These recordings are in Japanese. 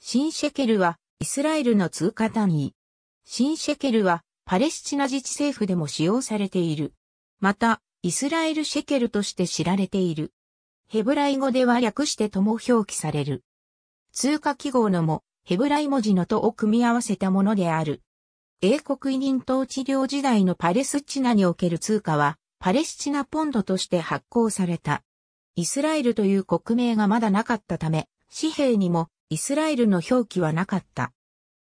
シンシェケルは、イスラエルの通貨単位。シンシェケルは、パレスチナ自治政府でも使用されている。また、イスラエルシェケルとして知られている。ヘブライ語では略してとも表記される。通貨記号のも、ヘブライ文字のとを組み合わせたものである。英国委任統治領時代のパレスチナにおける通貨は、パレスチナポンドとして発行された。イスラエルという国名がまだなかったため、紙幣にもイスラエルの表記はなかった。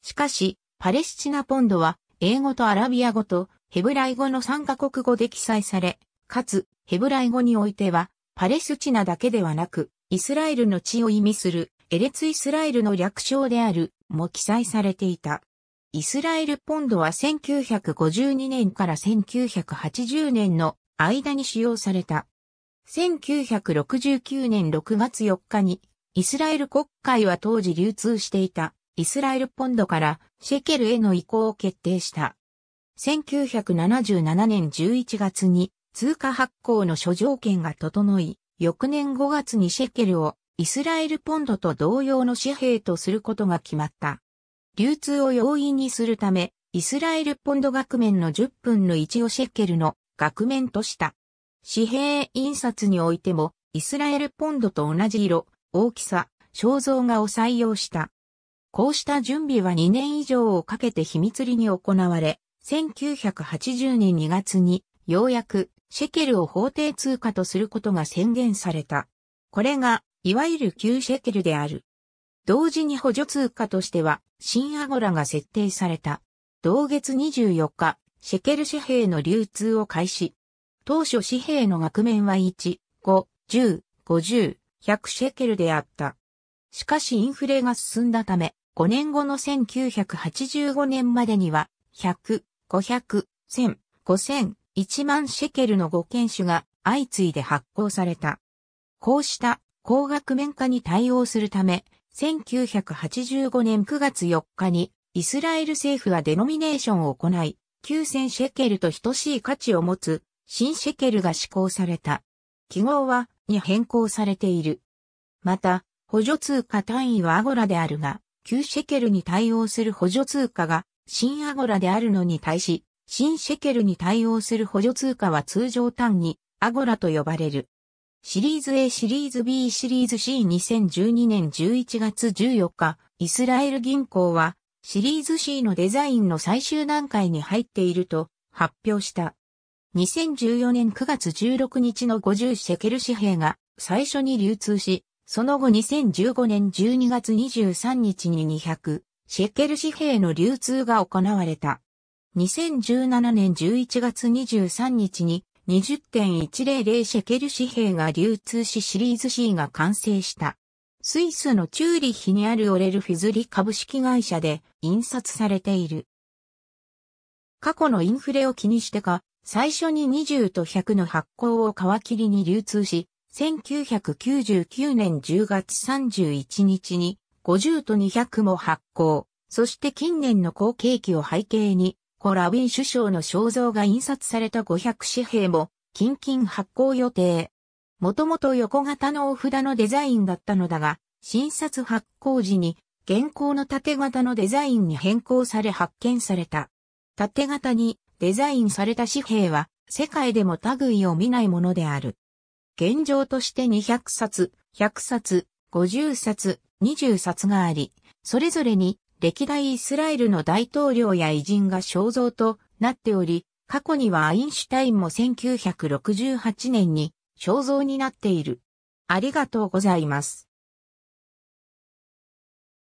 しかし、パレスチナポンドは、英語とアラビア語とヘブライ語の3カ国語で記載され、かつ、ヘブライ語においては、パレスチナだけではなく、イスラエルの地を意味する、エレツイスラエルの略称である、も記載されていた。イスラエルポンドは1952年から1980年の間に使用された。1969年6月4日にイスラエル国会は当時流通していたイスラエルポンドからシェケルへの移行を決定した。1977年11月に通貨発行の諸条件が整い、翌年5月にシェケルをイスラエルポンドと同様の紙幣とすることが決まった。流通を容易にするため、イスラエルポンド額面の10分の1をシェケルの額面とした。紙幣印刷においても、イスラエルポンドと同じ色、大きさ、肖像画を採用した。こうした準備は2年以上をかけて秘密裏に行われ、1980年2月に、ようやく、シェケルを法定通貨とすることが宣言された。これが、いわゆる旧シェケルである。同時に補助通貨としては、新アゴラが設定された。同月24日、シェケル紙幣の流通を開始。当初紙幣の額面は1、5、10、50、100シェケルであった。しかしインフレが進んだため、5年後の1985年までには、100、500、1000、5000、1万シェケルの5件種が相次いで発行された。こうした高額面化に対応するため、1985年9月4日にイスラエル政府はデノミネーションを行い、9000シェケルと等しい価値を持つ新シェケルが施行された。記号は、に変更されている。また、補助通貨単位はアゴラであるが、旧シェケルに対応する補助通貨が、新アゴラであるのに対し、新シェケルに対応する補助通貨は通常単に、アゴラと呼ばれる。シリーズ A シリーズ B シリーズ C2012 年11月14日、イスラエル銀行は、シリーズ C のデザインの最終段階に入っていると発表した。2014年9月16日の50シェケル紙幣が最初に流通し、その後2015年12月23日に200シェケル紙幣の流通が行われた。2017年11月23日に20.100シェケル紙幣が流通しシリーズ C が完成した。スイスのチューリッヒにあるオレルフィズリ株式会社で印刷されている。過去のインフレを気にしてか、最初に20と100の発行を皮切りに流通し、1999年10月31日に50と200も発行。そして近年の後継期を背景に、コラウィン首相の肖像が印刷された500紙幣も、近々発行予定。もともと横型のお札のデザインだったのだが、新札発行時に、現行の縦型のデザインに変更され発見された。縦型にデザインされた紙幣は世界でも類を見ないものである。現状として200冊、100冊、50冊、20冊があり、それぞれに歴代イスラエルの大統領や偉人が肖像となっており、過去にはアインシュタインも1968年に肖像になっている。ありがとうございます。